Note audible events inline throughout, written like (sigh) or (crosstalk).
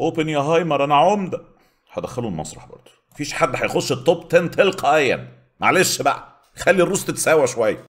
اوبن يا هايمر انا عمده هدخله المسرح برضه مفيش حد هيخش التوب 10 تلقائيا معلش بقى خلي الروس تتساوى شويه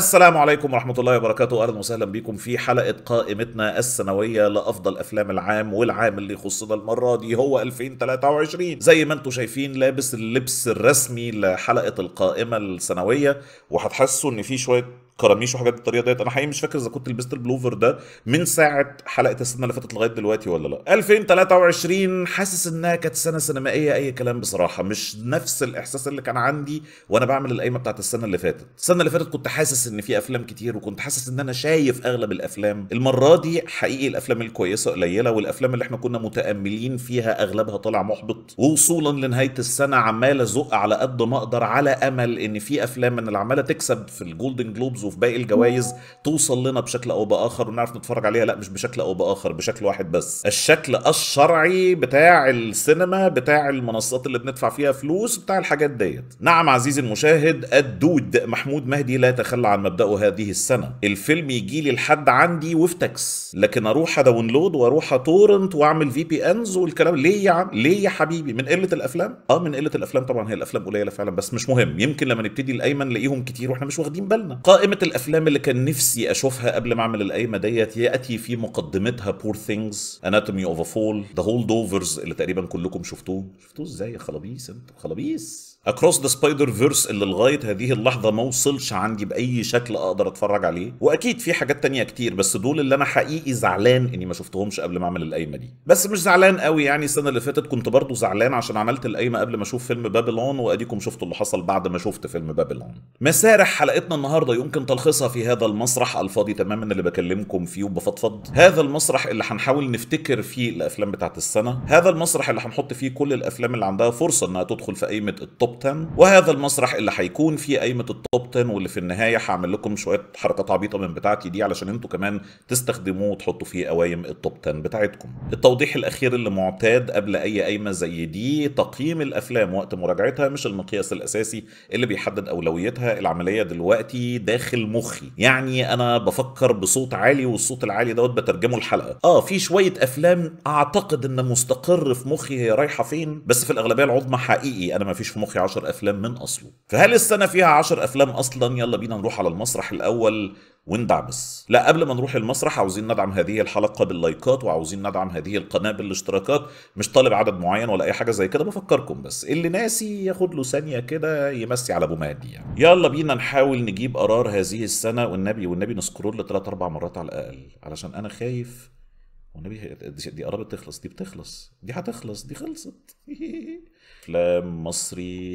السلام عليكم ورحمة الله وبركاته أهلا وسهلا بكم في حلقة قائمتنا السنوية لأفضل أفلام العام والعام اللي يخصنا المرة دي هو 2023 زي ما انتم شايفين لابس اللبس الرسمي لحلقة القائمة السنوية وهتحسوا إن في شوية كراميش وحاجات بالطريقه ديت انا حقيقي مش فاكر اذا كنت لبست البلوفر ده من ساعه حلقه السنه اللي فاتت لغايه دلوقتي ولا لا 2023 حاسس انها كانت سنه سينمائيه اي كلام بصراحه مش نفس الاحساس اللي كان عندي وانا بعمل القايمه بتاعت السنه اللي فاتت السنه اللي فاتت كنت حاسس ان في افلام كتير وكنت حاسس ان انا شايف اغلب الافلام المره دي حقيقي الافلام الكويسه قليله والافلام اللي احنا كنا متاملين فيها اغلبها طالع محبط ووصولا لنهايه السنه عمال ازق على قد ما اقدر على امل ان في افلام من اللي عماله تكسب في الجولدن جلوبز وفي باقي الجوائز توصل لنا بشكل او باخر ونعرف نتفرج عليها لا مش بشكل او باخر بشكل واحد بس الشكل الشرعي بتاع السينما بتاع المنصات اللي بندفع فيها فلوس بتاع الحاجات ديت نعم عزيزي المشاهد الدود محمود مهدي لا يتخلى عن مبدأه هذه السنة الفيلم يجي لي لحد عندي وفتكس لكن اروح اداونلود واروح اتورنت واعمل في بي انز والكلام ليه يا عم ليه يا حبيبي من قله الافلام اه من قله الافلام طبعا هي الافلام قليله فعلا بس مش مهم يمكن لما نبتدي الايمن نلاقيهم كتير واحنا مش واخدين بالنا قائمه مقدمة الأفلام اللي كان نفسي أشوفها قبل ما أعمل القايمة ديت يأتي في مقدمتها بور ثينجز اناتومي اوف ا فول ذا هولد اوفرز اللي تقريبا كلكم شفتوه شفتوه ازاي يا خلابيس انتوا خلابيس اكروس ذا سبايدر فيرس اللي لغايه هذه اللحظه ما وصلش عندي باي شكل اقدر اتفرج عليه واكيد في حاجات تانية كتير بس دول اللي انا حقيقي زعلان اني ما شفتهمش قبل ما اعمل القايمه دي بس مش زعلان قوي يعني السنه اللي فاتت كنت برضو زعلان عشان عملت القايمه قبل ما اشوف فيلم بابلون واديكم شفتوا اللي حصل بعد ما شفت فيلم بابلون مسارح حلقتنا النهارده يمكن تلخيصها في هذا المسرح الفاضي تماما اللي بكلمكم فيه وبفضفض هذا المسرح اللي هنحاول نفتكر فيه الافلام بتاعت السنه هذا المسرح اللي هنحط فيه كل الافلام اللي عندها فرصه انها تدخل في قائمه التوب التوب 10 وهذا المسرح اللي هيكون فيه قايمه التوب 10 واللي في النهايه هعمل لكم شويه حركات عبيطه من بتاعتي دي علشان انتوا كمان تستخدموه وتحطوا فيه قوايم التوب 10 بتاعتكم. التوضيح الاخير اللي معتاد قبل اي قايمه زي دي تقييم الافلام وقت مراجعتها مش المقياس الاساسي اللي بيحدد اولويتها العمليه دلوقتي داخل مخي يعني انا بفكر بصوت عالي والصوت العالي دوت بترجمه الحلقه اه في شويه افلام اعتقد ان مستقر في مخي هي رايحه فين بس في الاغلبيه العظمى حقيقي انا ما فيش في مخي 10 افلام من اصله فهل السنه فيها 10 افلام اصلا يلا بينا نروح على المسرح الاول وندعمس لا قبل ما نروح المسرح عاوزين ندعم هذه الحلقه باللايكات وعاوزين ندعم هذه القناه بالاشتراكات مش طالب عدد معين ولا اي حاجه زي كده بفكركم بس اللي ناسي ياخد له ثانيه كده يمسي على ابو مهدي يعني يلا بينا نحاول نجيب قرار هذه السنه والنبي والنبي نسكرول ثلاث اربع مرات على الاقل علشان انا خايف والنبي دي قربت تخلص دي بتخلص دي هتخلص دي خلصت (laughs) افلام مصري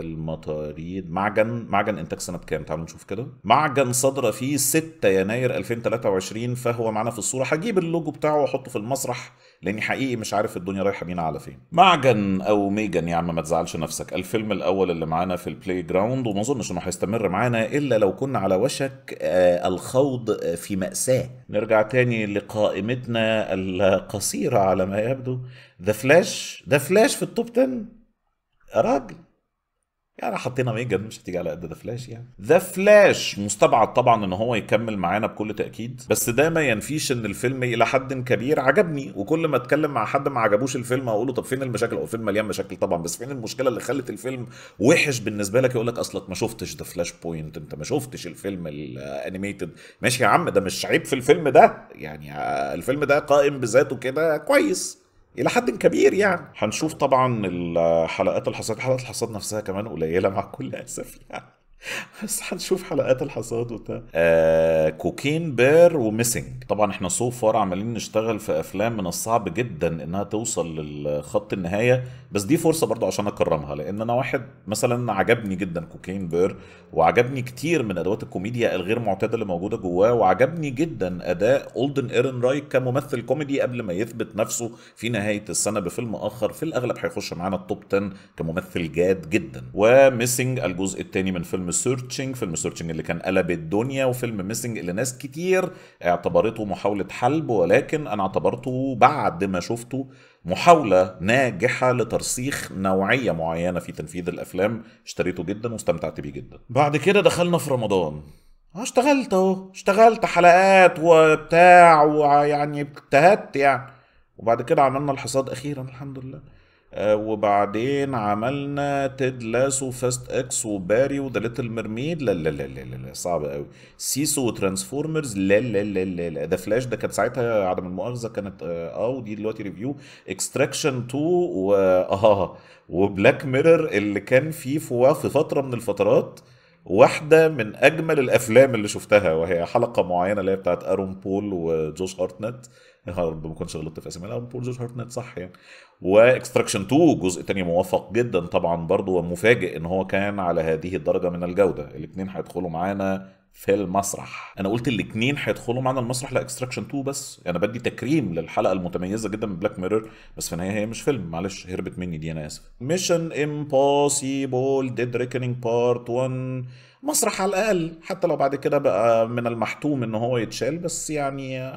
المطاريد معجن معجن انتاج سنه كام تعالوا نشوف كده معجن صدر فيه 6 يناير 2023 فهو معانا في الصوره هجيب اللوجو بتاعه واحطه في المسرح لاني حقيقي مش عارف الدنيا رايحه بينا على فين معجن او ميجن يا عم ما تزعلش نفسك الفيلم الاول اللي معانا في البلاي جراوند وما اظنش انه هيستمر معانا الا لو كنا على وشك آه، الخوض آه، في ماساه نرجع تاني لقائمتنا القصيره على ما يبدو ذا فلاش ذا فلاش في التوب 10 راجل يعني حطينا ميجن مش هتيجي على قد ذا فلاش يعني ذا فلاش مستبعد طبعا ان هو يكمل معانا بكل تاكيد بس ده ما ينفيش ان الفيلم الى حد كبير عجبني وكل ما اتكلم مع حد ما عجبوش الفيلم اقول له طب فين المشاكل هو الفيلم مليان مشاكل طبعا بس فين المشكله اللي خلت الفيلم وحش بالنسبه لك يقول لك اصلك ما شفتش ذا فلاش بوينت انت ما شفتش الفيلم الانيميتد ماشي يا عم ده مش عيب في الفيلم ده يعني الفيلم ده قائم بذاته كده كويس الى حد كبير يعني هنشوف طبعا الحلقات الحصاد حلقات الحصاد نفسها كمان قليله مع كل اسف يعني (laughs) بس هنشوف حلقات الحصاد وبتاع آه كوكين بير وميسنج طبعا احنا سو فار عمالين نشتغل في افلام من الصعب جدا انها توصل للخط النهايه بس دي فرصه برضو عشان اكرمها لان انا واحد مثلا عجبني جدا كوكين بير وعجبني كتير من ادوات الكوميديا الغير معتاده اللي موجوده جواه وعجبني جدا اداء اولدن ايرن رايك كممثل كوميدي قبل ما يثبت نفسه في نهايه السنه بفيلم اخر في الاغلب هيخش معانا التوب 10 كممثل جاد جدا وميسنج الجزء الثاني من فيلم فيلم سيرتشنج فيلم سيرتشنج اللي كان قلب الدنيا وفيلم ميسنج اللي ناس كتير اعتبرته محاولة حلب ولكن أنا اعتبرته بعد ما شفته محاولة ناجحة لترسيخ نوعية معينة في تنفيذ الأفلام اشتريته جدا واستمتعت بيه جدا بعد كده دخلنا في رمضان آه، اشتغلت اهو اشتغلت حلقات وبتاع ويعني اجتهدت يعني وبعد كده عملنا الحصاد اخيرا الحمد لله آه، وبعدين عملنا تيد لاسو فاست اكس وباري وذا ليتل ميرميد لا لا لا لا لا صعب قوي سيسو وترانسفورمرز لا لا لا لا لا ذا فلاش ده كان ساعتها عدم المؤاخذه كانت اه, آه، ودي دلوقتي ريفيو اكستراكشن 2 واه وبلاك ميرور اللي كان فيه في فتره من الفترات واحدة من أجمل الأفلام اللي شفتها وهي حلقة معينة اللي هي بتاعت أرون بول وجوش هارتنت ما كنتش غلطت في اسامي أرون بول جوش هارتنت صح يعني واكستراكشن 2 جزء تاني موفق جدا طبعا برضو ومفاجئ ان هو كان على هذه الدرجه من الجوده الاثنين هيدخلوا معانا في المسرح انا قلت الاثنين هيدخلوا معانا المسرح لا اكستراكشن 2 بس انا يعني بدي تكريم للحلقه المتميزه جدا من بلاك ميرور بس في النهايه هي مش فيلم معلش هربت مني دي انا اسف ميشن امبوسيبل ديد ريكنينج بارت 1 مسرح على الاقل حتى لو بعد كده بقى من المحتوم ان هو يتشال بس يعني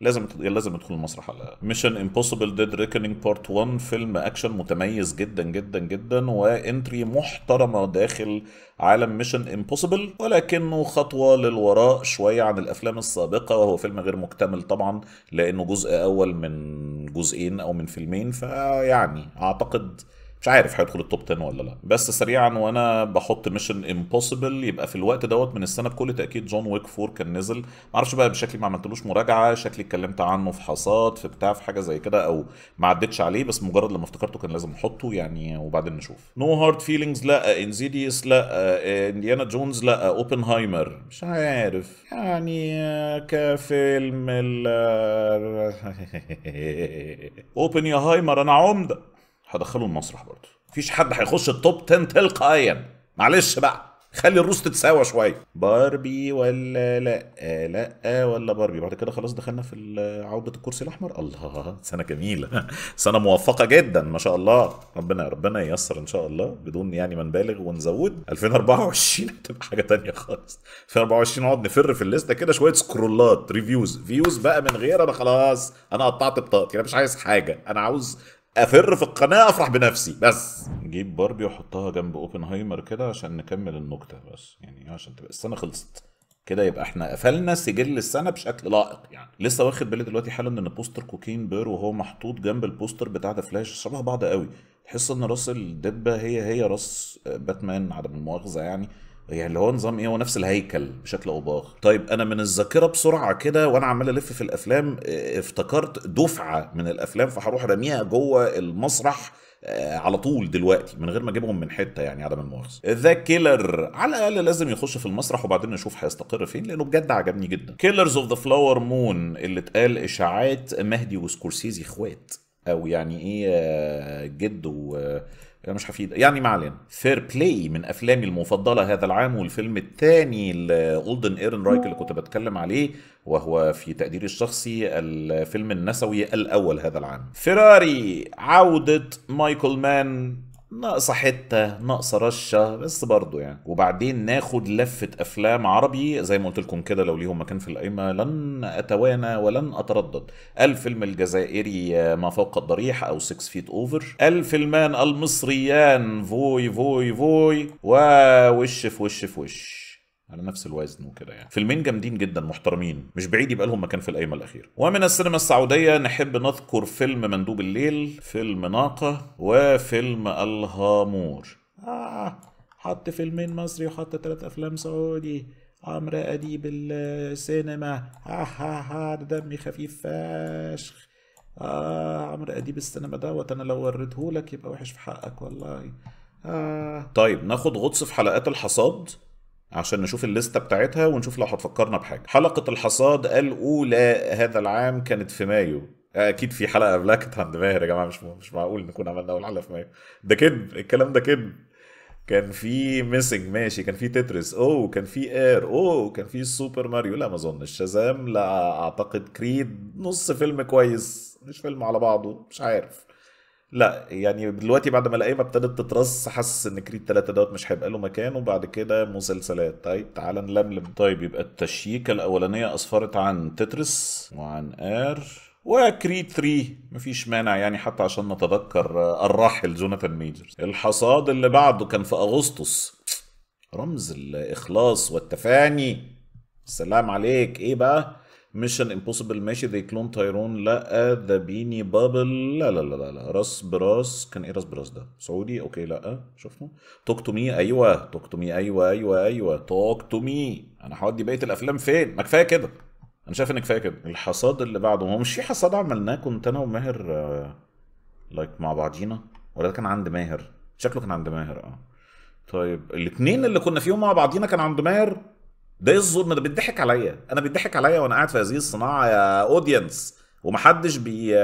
لازم لازم ندخل المسرح على ميشن امبوسيبل ديد ريكنينج بارت 1 فيلم اكشن متميز جدا جدا جدا وانتري محترمه داخل عالم ميشن امبوسيبل ولكنه خطوه للوراء شويه عن الافلام السابقه وهو فيلم غير مكتمل طبعا لانه جزء اول من جزئين او من فيلمين فيعني اعتقد مش عارف هيدخل التوب 10 ولا لا بس سريعا وانا بحط ميشن امبوسيبل يبقى في الوقت دوت من السنه بكل تاكيد جون ويك 4 كان نزل معرفش بقى بشكل ما عملتلوش مراجعه شكلي اتكلمت عنه في حصاد في بتاع في حاجه زي كده او ما عدتش عليه بس مجرد لما افتكرته كان لازم احطه يعني وبعدين نشوف نو هارد فيلينجز لا انزيديوس لا انديانا جونز لا اوبنهايمر مش عارف يعني كفيلم اوبن يا هايمر انا عمده هدخله المسرح برضه مفيش حد هيخش التوب 10 تلقائيا معلش بقى خلي الروس تتساوى شويه باربي ولا لا آه، لا آه، ولا باربي بعد كده خلاص دخلنا في عوده الكرسي الاحمر الله سنه جميله (laughs) سنه موفقه جدا ما شاء الله ربنا ربنا ييسر ان شاء الله بدون يعني ما نبالغ ونزود 2024 (laughs) هتبقى حاجه تانية خالص 2024 نقعد نفر في الليسته كده شويه سكرولات ريفيوز فيوز بقى من غير انا خلاص انا قطعت بطاقتي انا مش عايز حاجه انا عاوز افر في القناه افرح بنفسي بس نجيب باربي واحطها جنب اوبنهايمر كده عشان نكمل النكته بس يعني إيه؟ عشان تبقى السنه خلصت كده يبقى احنا قفلنا سجل السنه بشكل لائق يعني لسه واخد بالي دلوقتي حالا ان بوستر كوكين بير وهو محطوط جنب البوستر بتاع ذا فلاش شبه بعض قوي تحس ان راس الدبه هي هي راس آه، باتمان عدم المؤاخذه يعني يعني اللي هو نظام ايه هو نفس الهيكل بشكل او باخر طيب انا من الذاكره بسرعه كده وانا عمال الف في الافلام آه، افتكرت دفعه من الافلام فهروح راميها جوه المسرح آه، على طول دلوقتي من غير ما اجيبهم من حته يعني عدم المؤاخذه ذا كيلر على الاقل لازم يخش في المسرح وبعدين نشوف هيستقر فين لانه بجد عجبني جدا كيلرز اوف ذا فلاور مون اللي اتقال اشاعات مهدي وسكورسيزي اخوات او يعني ايه آه، جد و مش حفيد يعني ما علينا فير بلاي من افلامي المفضله هذا العام والفيلم الثاني لاولدن ايرن رايك اللي كنت بتكلم عليه وهو في تقديري الشخصي الفيلم النسوي الاول هذا العام فيراري عوده مايكل مان ناقصة حتة ناقصة رشة بس برضه يعني وبعدين ناخد لفة أفلام عربي زي ما قلت لكم كده لو ليهم مكان في القائمة لن أتوانى ولن أتردد الفيلم الجزائري ما فوق الضريح أو 6 فيت أوفر الفيلمان المصريان فوي فوي فوي ووش في وش في وش على نفس الوزن وكده يعني فيلمين جامدين جدا محترمين مش بعيد يبقى لهم مكان في القايمه الاخيره ومن السينما السعوديه نحب نذكر فيلم مندوب الليل فيلم ناقه وفيلم الهامور آه حط فيلمين مصري وحط ثلاث افلام سعودي عمرو اديب السينما آه ها ده آه، آه، دمي خفيف فاشخ آه عمرو اديب السينما دوت انا لو وريتهولك يبقى وحش في حقك والله آه. طيب ناخد غطس في حلقات الحصاد عشان نشوف الليستة بتاعتها ونشوف لو هتفكرنا بحاجة حلقة الحصاد الأولى هذا العام كانت في مايو اكيد في حلقه قبلها كانت عند ماهر يا جماعه مش مش معقول نكون عملنا اول حلقه في مايو ده كذب الكلام ده كذب كان في ميسنج ماشي كان في تتريس او كان في اير او كان في سوبر ماريو لا ما اظنش شازام لا اعتقد كريد نص فيلم كويس مش فيلم على بعضه مش عارف لا يعني دلوقتي بعد ما القايمه ابتدت تترص حاسس ان كريد 3 دوت مش هيبقى له مكان وبعد كده مسلسلات طيب تعالى نلملم طيب يبقى التشييكه الاولانيه اسفرت عن تترس وعن ار وكريد 3 مفيش مانع يعني حتى عشان نتذكر آه، الراحل جوناثان ميجرز الحصاد اللي بعده كان في اغسطس رمز الاخلاص والتفاني السلام عليك ايه بقى ميشن امبوسيبل ماشي ذي كلون تايرون لا ذا بيني بابل لا لا لا لا, لا. راس براس كان ايه راس براس ده سعودي اوكي لا شفنا توك تو مي ايوه توك تو مي ايوه ايوه ايوه توك تو مي انا هودي بقيه الافلام فين ما كفايه كده انا شايف ان كفايه كده الحصاد اللي بعده هو مش في حصاد عملناه كنت انا وماهر لايك آه، مع بعضينا ولا ده كان عند ماهر شكله كان عند ماهر اه طيب الاثنين اللي كنا فيهم مع بعضينا كان عند ماهر ده ايه الظلم ده بيضحك عليا انا بيضحك عليا وانا قاعد في هذه الصناعه يا اودينس ومحدش بي آه،,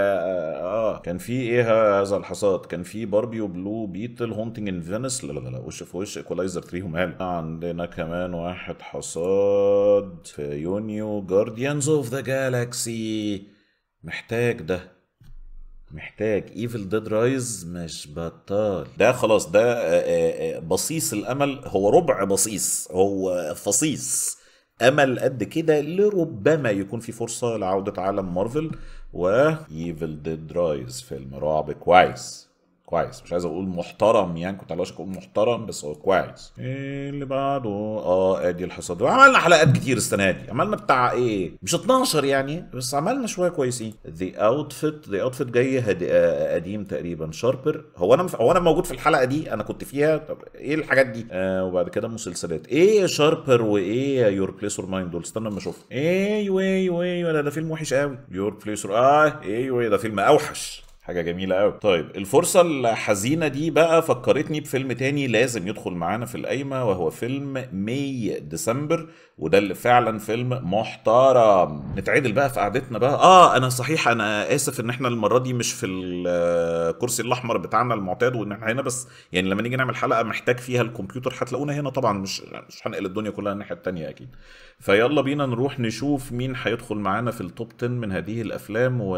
اه كان في ايه هذا الحصاد كان في باربي وبلو بيتل هونتنج ان فينس لا لا لا وش في وش ايكولايزر 3 ومال عندنا كمان واحد حصاد في يونيو جارديانز اوف ذا جالاكسي محتاج ده محتاج ايفل ديد رايز مش بطال ده خلاص ده آه، آه، آه، بصيص الامل هو ربع بصيص هو فصيص امل قد كده لربما يكون في فرصه لعوده عالم مارفل وايفل ديد رايز فيلم رعب كويس كويس مش عايز اقول محترم يعني كنت على اقول محترم بس هو كويس ايه اللي بعده اه ادي الحصاد عملنا حلقات كتير السنه دي عملنا بتاع ايه مش 12 يعني بس عملنا شويه كويسين ذا اوتفيت ذا اوتفيت جاي قديم تقريبا شاربر هو انا هو انا موجود في الحلقه دي انا كنت فيها طب ايه الحاجات دي آه وبعد كده مسلسلات ايه شاربر وايه يور بليس اور مايند دول استنى اما اشوف ايوه وي ايوه ده فيلم وحش قوي يور بليس اور ايه وي ده فيلم اوحش حاجه جميله قوي طيب الفرصه الحزينه دي بقى فكرتني بفيلم تاني لازم يدخل معانا في القايمه وهو فيلم مي ديسمبر وده اللي فعلا فيلم محترم نتعدل بقى في قعدتنا بقى اه انا صحيح انا اسف ان احنا المره دي مش في الكرسي آه، الاحمر بتاعنا المعتاد وان احنا هنا بس يعني لما نيجي نعمل حلقه محتاج فيها الكمبيوتر هتلاقونا هنا طبعا مش مش هنقل الدنيا كلها الناحيه التانيه اكيد فيلا بينا نروح نشوف مين هيدخل معانا في التوب 10 من هذه الافلام و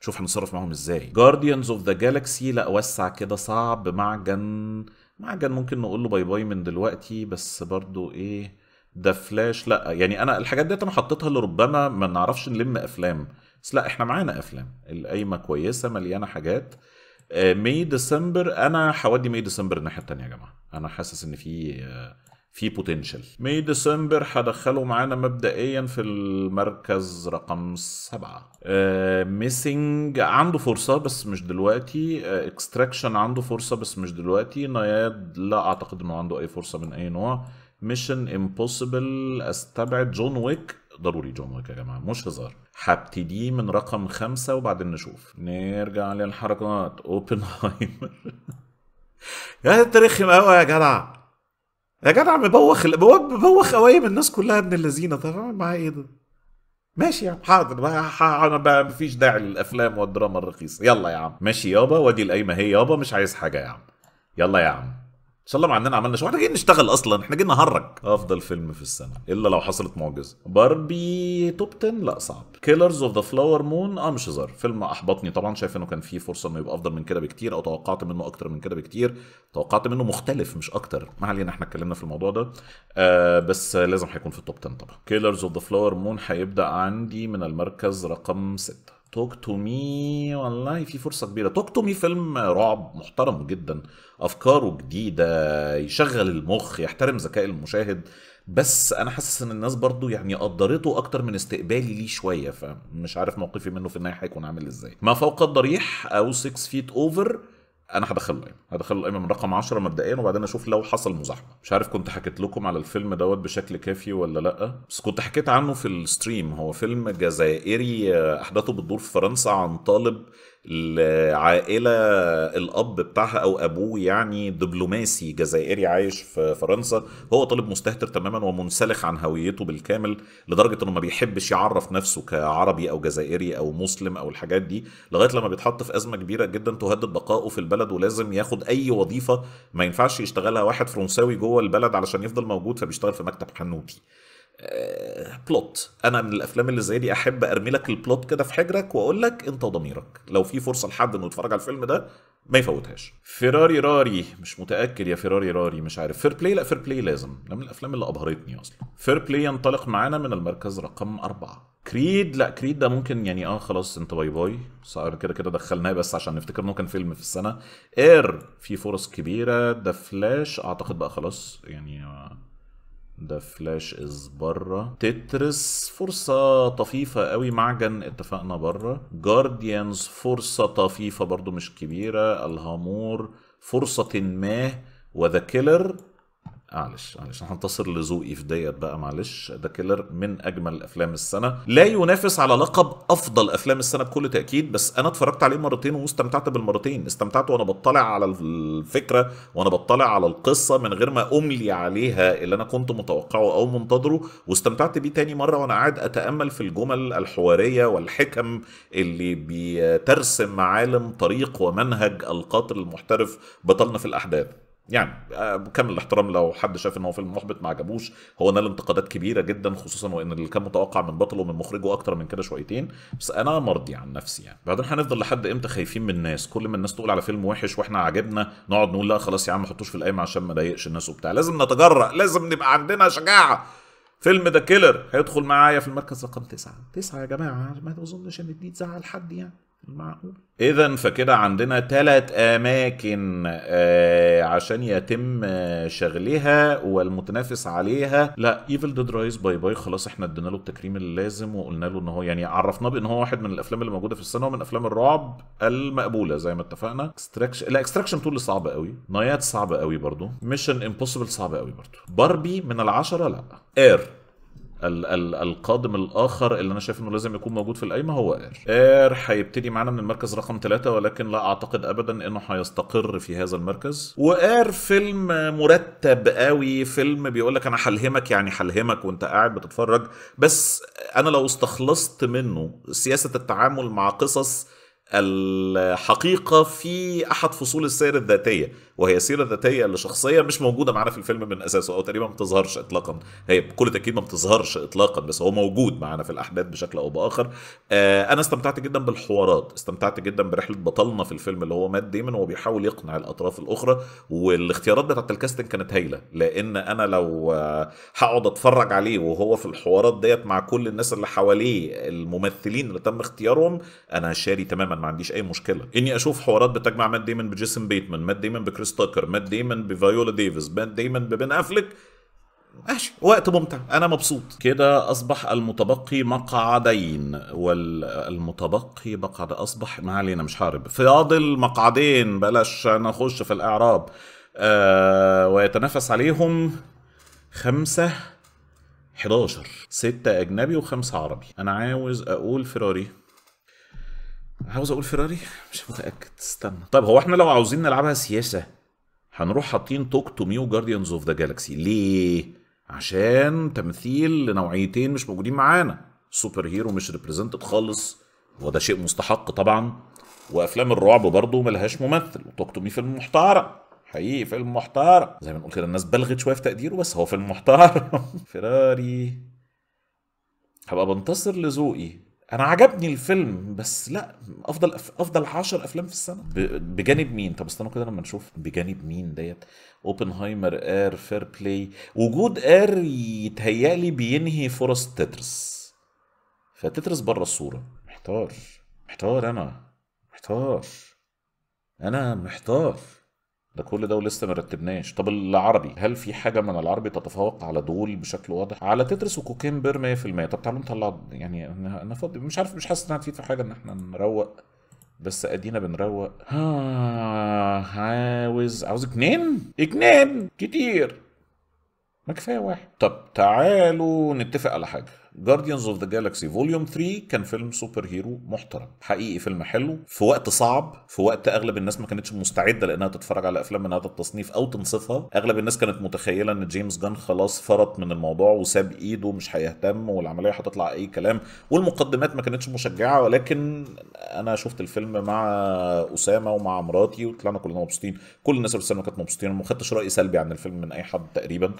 شوف هنتصرف معاهم ازاي جارديانز اوف ذا جالاكسي لا وسع كده صعب معجن معجن ممكن نقول له باي باي من دلوقتي بس برضو ايه ده فلاش لا يعني انا الحاجات ديت انا حطيتها لربما ما نعرفش نلم افلام بس لا احنا معانا افلام القايمه كويسه مليانه حاجات مي آه، ديسمبر انا هودي مي ديسمبر الناحيه الثانيه يا جماعه انا حاسس ان في آه، في بوتنشال مي ديسمبر هدخله معانا مبدئيا في المركز رقم سبعة ميسنج uh, عنده فرصة بس مش دلوقتي اكستراكشن uh, عنده فرصة بس مش دلوقتي نياد لا اعتقد انه عنده اي فرصة من اي نوع ميشن امبوسيبل استبعد جون ويك ضروري جون ويك يا جماعه مش هزار هبتدي من رقم خمسة وبعدين نشوف نرجع للحركات اوبنهايمر (laughs) يا ترخم قوي يا جدع يا جدع مبوخ مبوخ قوايم الناس كلها ابن اللذينه طب مع ايه ده؟ ماشي يا عم حاضر انا بقى مفيش داعي للافلام والدراما الرخيصه يلا يا عم ماشي يابا وادي القايمه هي يابا مش عايز حاجه يا عم يلا يا عم ان شاء الله ما عندنا عملنا شو احنا جايين نشتغل اصلا احنا جايين نهرج افضل فيلم في السنه الا لو حصلت معجزه باربي توب 10 لا صعب كيلرز اوف ذا فلاور مون اه مش هزار فيلم احبطني طبعا شايف انه كان فيه فرصه انه يبقى افضل من كده بكتير او توقعت منه اكتر من كده بكتير توقعت منه مختلف مش اكتر ما علينا احنا اتكلمنا في الموضوع ده آه بس لازم هيكون في التوب 10 طبعا كيلرز اوف ذا فلاور مون هيبدا عندي من المركز رقم 6 توك تو مي والله في فرصه كبيره توك تو مي فيلم رعب محترم جدا افكاره جديده يشغل المخ يحترم ذكاء المشاهد بس انا حاسس ان الناس برضو يعني قدرته اكتر من استقبالي ليه شويه فمش عارف موقفي منه في النهايه هيكون عامل ازاي ما فوق الضريح او 6 فيت اوفر انا هدخل القايمه هدخل القايمه من رقم 10 مبدئيا وبعدين اشوف لو حصل مزاحمه مش عارف كنت حكيت لكم على الفيلم دوت بشكل كافي ولا لا بس كنت حكيت عنه في الستريم هو فيلم جزائري آه، احداثه بتدور في فرنسا عن طالب العائله الاب بتاعها او ابوه يعني دبلوماسي جزائري عايش في فرنسا هو طالب مستهتر تماما ومنسلخ عن هويته بالكامل لدرجه انه ما بيحبش يعرف نفسه كعربي او جزائري او مسلم او الحاجات دي لغايه لما بيتحط في ازمه كبيره جدا تهدد بقائه في البلد ولازم ياخد اي وظيفه ما ينفعش يشتغلها واحد فرنساوي جوه البلد علشان يفضل موجود فبيشتغل في مكتب حنوتي بلوت انا من الافلام اللي زي دي احب ارمي لك البلوت كده في حجرك واقول لك انت وضميرك لو في فرصه لحد انه يتفرج على الفيلم ده ما يفوتهاش فيراري راري مش متاكد يا فيراري راري مش عارف فير بلاي لا فير بلاي لازم ده من الافلام اللي ابهرتني اصلا فير بلاي ينطلق معانا من المركز رقم أربعة كريد لا كريد ده ممكن يعني اه خلاص انت باي باي صار كده كده دخلناه بس عشان نفتكر انه كان فيلم في السنه اير في فرص كبيره ده فلاش اعتقد بقى خلاص يعني آه، ده فلاش از بره تترس فرصة طفيفة قوي معجن اتفقنا بره جارديانز فرصة طفيفة برضو مش كبيرة الهامور فرصة ما وذا كيلر معلش معلش هنتصر لذوقي في ديت بقى معلش ذا كيلر من اجمل افلام السنه لا ينافس على لقب افضل افلام السنه بكل تاكيد بس انا اتفرجت عليه مرتين واستمتعت بالمرتين استمتعت وانا بطلع على الفكره وانا بطلع على القصه من غير ما املي عليها اللي انا كنت متوقعه او منتظره واستمتعت بيه تاني مره وانا قاعد اتامل في الجمل الحواريه والحكم اللي بترسم معالم طريق ومنهج القاتل المحترف بطلنا في الاحداث يعني بكامل آه، الاحترام لو حد شاف ان هو فيلم محبط ما عجبوش هو نال انتقادات كبيره جدا خصوصا وان اللي كان متوقع من بطله ومن مخرجه اكتر من كده شويتين بس انا مرضي عن نفسي يعني بعدين هنفضل لحد امتى خايفين من الناس كل ما الناس تقول على فيلم وحش واحنا عجبنا نقعد نقول لا خلاص يا عم ما حطوش في القايمه عشان ما ضايقش الناس وبتاع لازم نتجرأ لازم نبقى عندنا شجاعه فيلم ده كيلر هيدخل معايا في المركز رقم تسعة تسعة يا جماعة ما أظنش إن دي تزعل حد يعني معقول اذا فكده عندنا ثلاث اماكن آه عشان يتم آه شغلها والمتنافس عليها لا ايفل ديد رايز باي باي خلاص احنا ادينا له التكريم اللازم وقلنا له ان هو يعني عرفناه بان هو واحد من الافلام اللي موجوده في السينما ومن افلام الرعب المقبوله زي ما اتفقنا اكستراكشن لا اكستراكشن طول صعبه قوي نايات صعبه قوي برضو ميشن امبوسيبل صعبه قوي برضو باربي من العشره لا اير ال ال القادم الاخر اللي انا شايف انه لازم يكون موجود في القايمه هو اير اير هيبتدي معانا من المركز رقم ثلاثة ولكن لا اعتقد ابدا انه هيستقر في هذا المركز واير فيلم مرتب قوي فيلم بيقول لك انا هلهمك يعني هلهمك وانت قاعد بتتفرج بس انا لو استخلصت منه سياسه التعامل مع قصص الحقيقة في أحد فصول السير الذاتية وهي السيرة الذاتية لشخصية مش موجودة معانا في الفيلم من أساسه أو تقريبا ما بتظهرش إطلاقا هي بكل تأكيد ما بتظهرش إطلاقا بس هو موجود معانا في الأحداث بشكل أو بآخر آه أنا استمتعت جدا بالحوارات استمتعت جدا برحلة بطلنا في الفيلم اللي هو مات ديمن وهو بيحاول يقنع الأطراف الأخرى والاختيارات بتاعت الكاستنج كانت هايلة لأن أنا لو آه، هقعد أتفرج عليه وهو في الحوارات ديت مع كل الناس اللي حواليه الممثلين اللي تم اختيارهم أنا شاري تماما دايمن ما عنديش اي مشكله اني اشوف حوارات بتجمع مات ديمن بجيسون بيتمان مات ديمن بكريس تاكر مات ديمن بفايولا ديفيس مات ديمن ببن افليك ماشي وقت ممتع انا مبسوط كده اصبح المتبقي مقعدين والمتبقي مقعد اصبح ما علينا مش حارب فاضل مقعدين بلاش نخش في الاعراب آه ويتنافس عليهم خمسة 11 ستة أجنبي وخمسة عربي أنا عاوز أقول فيراري عاوز اقول فيراري مش متاكد استنى طيب هو احنا لو عاوزين نلعبها سياسه هنروح حاطين توك تو مي وجارديانز اوف ذا جالاكسي ليه عشان تمثيل لنوعيتين مش موجودين معانا سوبر هيرو مش ريبريزنتد خالص وده شيء مستحق طبعا وافلام الرعب برضه ملهاش ممثل توك تو مي فيلم محترم حقيقي فيلم محترم زي ما نقول كده الناس بلغت شويه في تقديره بس هو فيلم محترم (laughs) فيراري هبقى بنتصر لذوقي انا عجبني الفيلم بس لا افضل افضل 10 افلام في السنه بجانب مين طب استنوا كده لما نشوف بجانب مين ديت اوبنهايمر اير فير بلاي وجود اير يتهيالي بينهي فرص تترس فتترس بره الصوره محتار محتار انا محتار انا محتار ده كل ده ولسه ما رتبناش طب العربي هل في حاجه من العربي تتفوق على دول بشكل واضح على تترس وكوكيمبر 100% طب تعالوا نطلع يعني انا فاضي مش عارف مش حاسس انها هتفيد في حاجه ان احنا نروق بس ادينا بنروق عاوز عاوز اتنين اتنين كتير ما كفايه واحد طب تعالوا نتفق على حاجه جارديانز اوف ذا جالاكسي فوليوم 3 كان فيلم سوبر هيرو محترم حقيقي فيلم حلو في وقت صعب في وقت اغلب الناس ما كانتش مستعده لانها تتفرج على افلام من هذا التصنيف او تنصفها اغلب الناس كانت متخيله ان جيمس جان خلاص فرط من الموضوع وساب ايده مش هيهتم والعمليه هتطلع اي كلام والمقدمات ما كانتش مشجعه ولكن انا شفت الفيلم مع اسامه ومع مراتي وطلعنا كلنا مبسوطين كل الناس اللي كانت مبسوطين وما خدتش راي سلبي عن الفيلم من اي حد تقريبا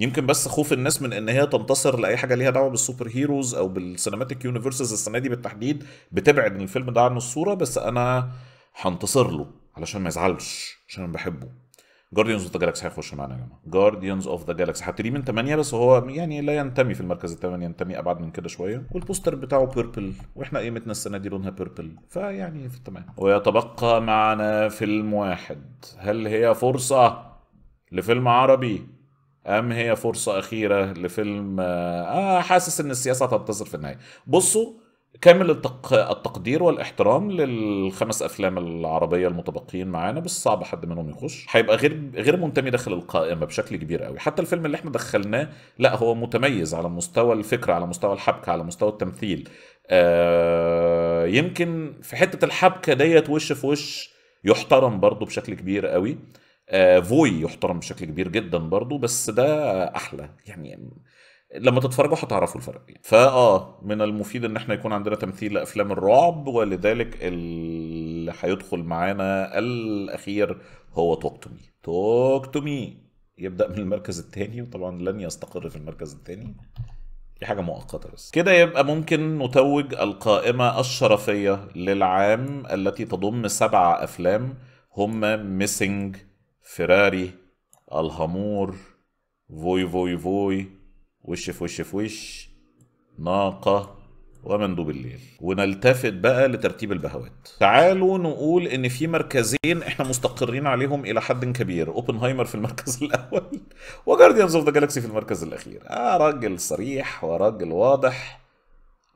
يمكن بس خوف الناس من ان هي تنتصر لاي حاجه ليها دعوه بالسوبر هيروز او بالسينماتيك يونيفرسز السنه دي بالتحديد بتبعد الفيلم ده عن الصوره بس انا هنتصر له علشان ما يزعلش عشان انا بحبه جارديانز اوف ذا جالكسي هيخش معانا يا جماعه جارديانز اوف ذا حتى هبتدي من 8 بس هو يعني لا ينتمي في المركز الثامن ينتمي ابعد من كده شويه والبوستر بتاعه بيربل واحنا قيمتنا السنه دي لونها بيربل فيعني في التمام ويتبقى معنا فيلم واحد هل هي فرصه لفيلم عربي أم هي فرصة أخيرة لفيلم آه, آه، حاسس إن السياسة هتنتصر في النهاية بصوا كامل التق... التقدير والاحترام للخمس افلام العربيه المتبقيين معانا بس صعب حد منهم يخش هيبقى غير غير منتمي داخل القائمه بشكل كبير قوي حتى الفيلم اللي احنا دخلناه لا هو متميز على مستوى الفكره على مستوى الحبكه على مستوى التمثيل آه يمكن في حته الحبكه ديت وش في وش يحترم برضه بشكل كبير قوي آه، فوي يحترم بشكل كبير جدا برضو بس ده احلى يعني لما تتفرجوا هتعرفوا الفرق يعني. فاه من المفيد ان احنا يكون عندنا تمثيل لافلام الرعب ولذلك اللي هيدخل معانا الاخير هو توك تو مي توك تو مي يبدا من المركز الثاني وطبعا لن يستقر في المركز الثاني دي حاجه مؤقته بس كده يبقى ممكن نتوج القائمه الشرفيه للعام التي تضم سبع افلام هم ميسنج فيراري الهامور فوي فوي فوي وش في وش في وش ناقة ومندوب الليل ونلتفت بقى لترتيب البهوات تعالوا نقول ان في مركزين احنا مستقرين عليهم الى حد كبير اوبنهايمر في المركز (laughs) الاول وجارديانز اوف ذا جالاكسي في المركز الاخير اه راجل صريح وراجل واضح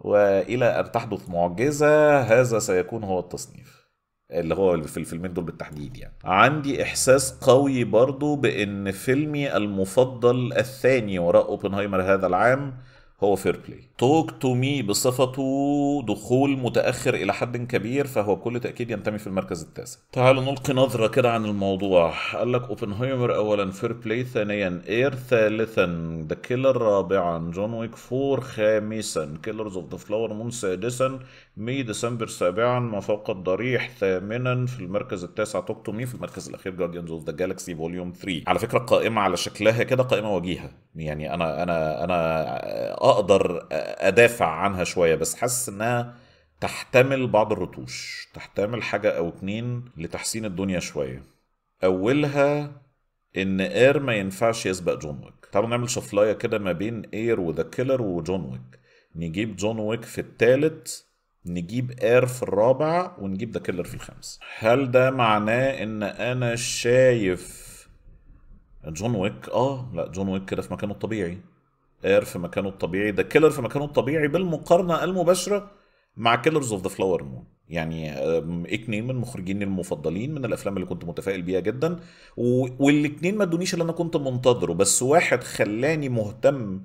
والى ان تحدث معجزه هذا سيكون هو التصنيف اللي هو في الفيلمين دول بالتحديد يعني عندي احساس قوي برضو بان فيلمي المفضل الثاني وراء اوبنهايمر هذا العام هو فير بلاي توك تو مي بصفته دخول متاخر الى حد كبير فهو بكل تاكيد ينتمي في المركز التاسع تعالوا نلقي نظره كده عن الموضوع قال لك اوبنهايمر اولا فير بلاي ثانيا اير ثالثا ذا كيلر رابعا جون ويك فور خامسا كيلرز اوف ذا فلاور مون سادسا مي ديسمبر سابعا ما فوق الضريح ثامنا في المركز التاسع توك تو مي في المركز الاخير جارديانز اوف ذا جالاكسي فوليوم 3 على فكره القائمه على شكلها كده قائمه وجيهه يعني انا انا انا اقدر ادافع عنها شويه بس حاسس انها تحتمل بعض الرتوش تحتمل حاجه او اتنين لتحسين الدنيا شويه اولها ان اير ما ينفعش يسبق جون ويك تعالوا نعمل شفلايه كده ما بين اير وذا كيلر وجون ويك نجيب جون ويك في الثالث نجيب اير في الرابع ونجيب ذا كيلر في الخامس هل ده معناه ان انا شايف جون ويك اه لا جون ويك كده في مكانه الطبيعي اير في مكانه الطبيعي ده كيلر في مكانه الطبيعي بالمقارنه المباشره مع كيلرز اوف ذا فلاور مون يعني اثنين من مخرجين المفضلين من الافلام اللي كنت متفائل بيها جدا والاثنين ما ادونيش اللي انا كنت منتظره بس واحد خلاني مهتم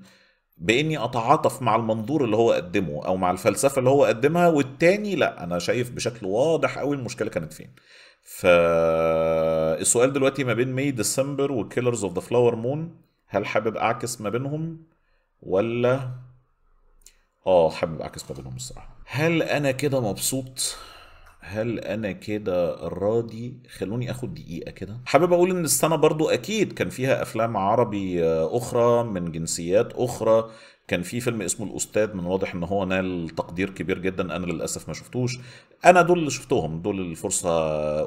باني اتعاطف مع المنظور اللي هو قدمه او مع الفلسفه اللي هو قدمها والتاني لا انا شايف بشكل واضح قوي المشكله كانت فين فالسؤال دلوقتي ما بين مي ديسمبر وكيلرز اوف ذا فلاور مون هل حابب اعكس ما بينهم ولا اه حابب اعكس ما بينهم الصراحه هل انا كده مبسوط هل انا كده راضي خلوني اخد دقيقه كده حابب اقول ان السنه برضو اكيد كان فيها افلام عربي آه، اخرى من جنسيات اخرى كان في فيلم اسمه الاستاذ من واضح ان هو نال تقدير كبير جدا انا للاسف ما شفتوش انا دول اللي شفتهم دول الفرصه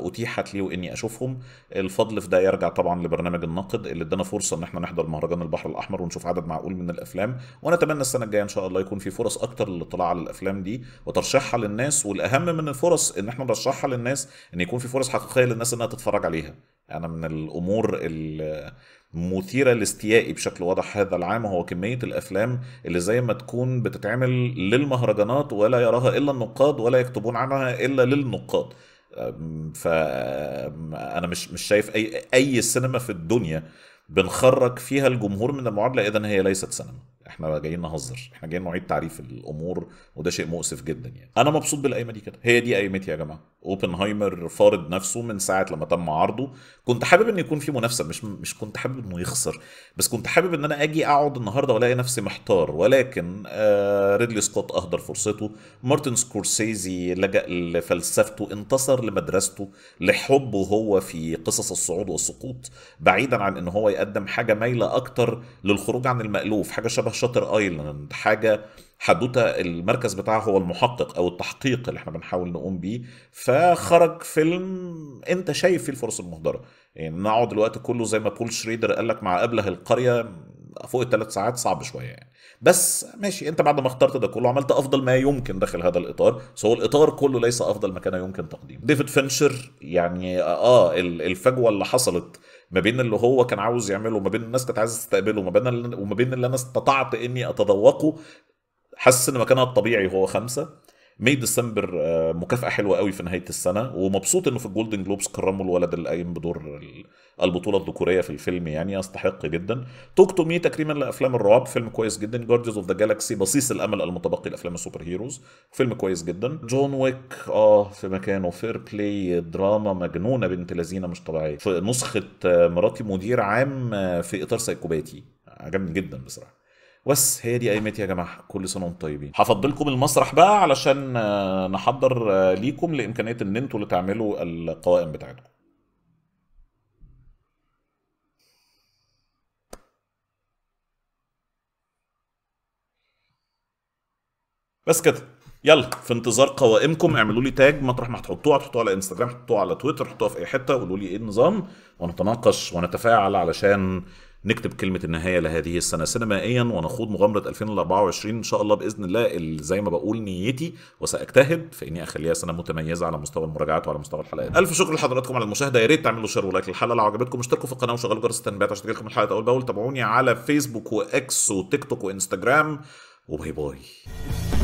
اتيحت لي واني اشوفهم الفضل في ده يرجع طبعا لبرنامج الناقد اللي ادانا فرصه ان احنا نحضر مهرجان البحر الاحمر ونشوف عدد معقول من الافلام وانا اتمنى السنه الجايه ان شاء الله يكون في فرص اكتر للاطلاع على الافلام دي وترشيحها للناس والاهم من الفرص ان احنا نرشحها للناس ان يكون في فرص حقيقيه للناس انها تتفرج عليها انا يعني من الامور اللي مثيرة لاستيائي بشكل واضح هذا العام هو كمية الأفلام اللي زي ما تكون بتتعمل للمهرجانات ولا يراها إلا النقاد ولا يكتبون عنها إلا للنقاد فأنا مش مش شايف أي أي سينما في الدنيا بنخرج فيها الجمهور من المعادلة إذا هي ليست سينما احنا جايين نهزر احنا جايين نعيد تعريف الامور وده شيء مؤسف جدا يعني انا مبسوط بالقايمه دي كده هي دي قايمتي يا جماعه اوبنهايمر فارض نفسه من ساعه لما تم عرضه كنت حابب ان يكون في منافسه مش مش كنت حابب انه يخسر بس كنت حابب ان انا اجي اقعد النهارده والاقي نفسي محتار ولكن آه ريدلي سكوت اهدر فرصته مارتن سكورسيزي لجا لفلسفته انتصر لمدرسته لحبه هو في قصص الصعود والسقوط بعيدا عن ان هو يقدم حاجه مايله اكتر للخروج عن المالوف حاجه شبه شبه شاتر ايلاند حاجه حدوته المركز بتاعها هو المحقق او التحقيق اللي احنا بنحاول نقوم بيه فخرج فيلم انت شايف فيه الفرص المهدره يعني نقعد الوقت كله زي ما بول شريدر قال لك مع قبله القريه فوق الثلاث ساعات صعب شويه يعني بس ماشي انت بعد ما اخترت ده كله عملت افضل ما يمكن داخل هذا الاطار سو الاطار كله ليس افضل ما كان يمكن تقديمه ديفيد فينشر يعني اه الفجوه اللي حصلت ما بين اللي هو كان عاوز يعمله ما بين الناس كانت عايزه تستقبله ما بين وما بين اللي انا استطعت اني اتذوقه حاسس ان مكانها الطبيعي هو خمسه مي ديسمبر آه، مكافاه حلوه قوي في نهايه السنه ومبسوط انه في الجولدن جلوبز كرموا الولد اللي قايم بدور البطوله الذكوريه في الفيلم يعني يستحق جدا توك تو مي تكريما لافلام الرعب فيلم كويس جدا جارديز اوف ذا جالاكسي بصيص الامل المتبقي لافلام السوبر هيروز فيلم كويس جدا جون ويك اه في مكانه فير بلاي دراما مجنونه بنت لذينه مش طبيعيه في نسخه آه، مراتي مدير عام آه، في اطار سايكوباتي عجبني جدا بصراحه بس هي دي قايمتي يا جماعه كل سنه وانتم طيبين هفضلكم المسرح بقى علشان آه، نحضر آه، ليكم لامكانيه ان انتوا اللي تعملوا القوائم بتاعتكم بس كده يلا في انتظار قوائمكم اعملوا لي تاج مطرح ما هتحطوه هتحطوه على انستجرام هتحطوه على تويتر هتحطوها في اي حته قولوا لي ايه النظام ونتناقش ونتفاعل علشان نكتب كلمه النهايه لهذه السنه سينمائيا ونخوض مغامره 2024 ان شاء الله باذن الله زي ما بقول نيتي وساجتهد في اني اخليها سنه متميزه على مستوى المراجعات وعلى مستوى الحلقات الف شكر لحضراتكم على المشاهده يا ريت تعملوا شير ولايك للحلقه لو عجبتكم اشتركوا في القناه وشغلوا جرس التنبيهات عشان تجيلكم الحلقات اول باول تابعوني على فيسبوك واكس وتيك توك وانستجرام وباي باي